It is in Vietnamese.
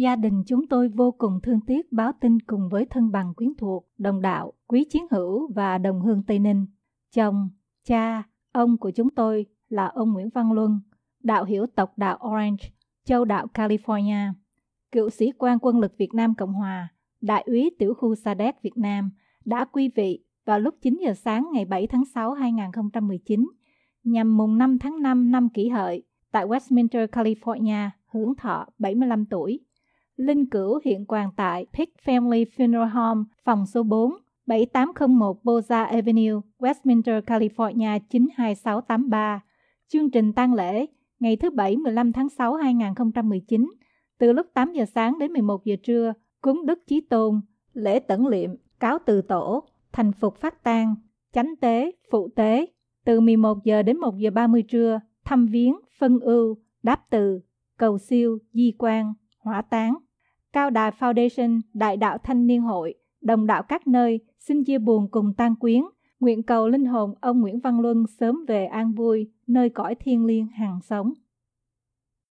Gia đình chúng tôi vô cùng thương tiếc báo tin cùng với thân bằng quyến thuộc, đồng đạo, quý chiến hữu và đồng hương Tây Ninh. Chồng, cha, ông của chúng tôi là ông Nguyễn Văn Luân, đạo hiểu tộc đạo Orange, châu đạo California, cựu sĩ quan quân lực Việt Nam Cộng Hòa, đại úy tiểu khu SADEC Việt Nam, đã quy vị vào lúc 9 giờ sáng ngày 7 tháng 6 2019, nhằm mùng 5 tháng 5 năm kỷ hợi, tại Westminster, California, hưởng thọ 75 tuổi. Linh Cửu hiện quàng tại Pick Family Funeral Home, phòng số 4, 7801 Boza Avenue, Westminster, California 92683. Chương trình tang lễ ngày thứ Bảy 15 tháng 6 2019, từ lúc 8 giờ sáng đến 11 giờ trưa, cúng Đức Chí Tôn, lễ tẩn liệm, cáo từ tổ, thành phục phát tang, chánh tế, phụ tế, từ 11 giờ đến 1 giờ 30 trưa, thăm viếng, phân ưu, đáp từ, cầu siêu, di quan, hỏa táng. Cao Đài Foundation, Đại đạo Thanh niên hội, đồng đạo các nơi xin chia buồn cùng tan quyến, nguyện cầu linh hồn ông Nguyễn Văn Luân sớm về an vui nơi cõi thiên liêng hàng sống.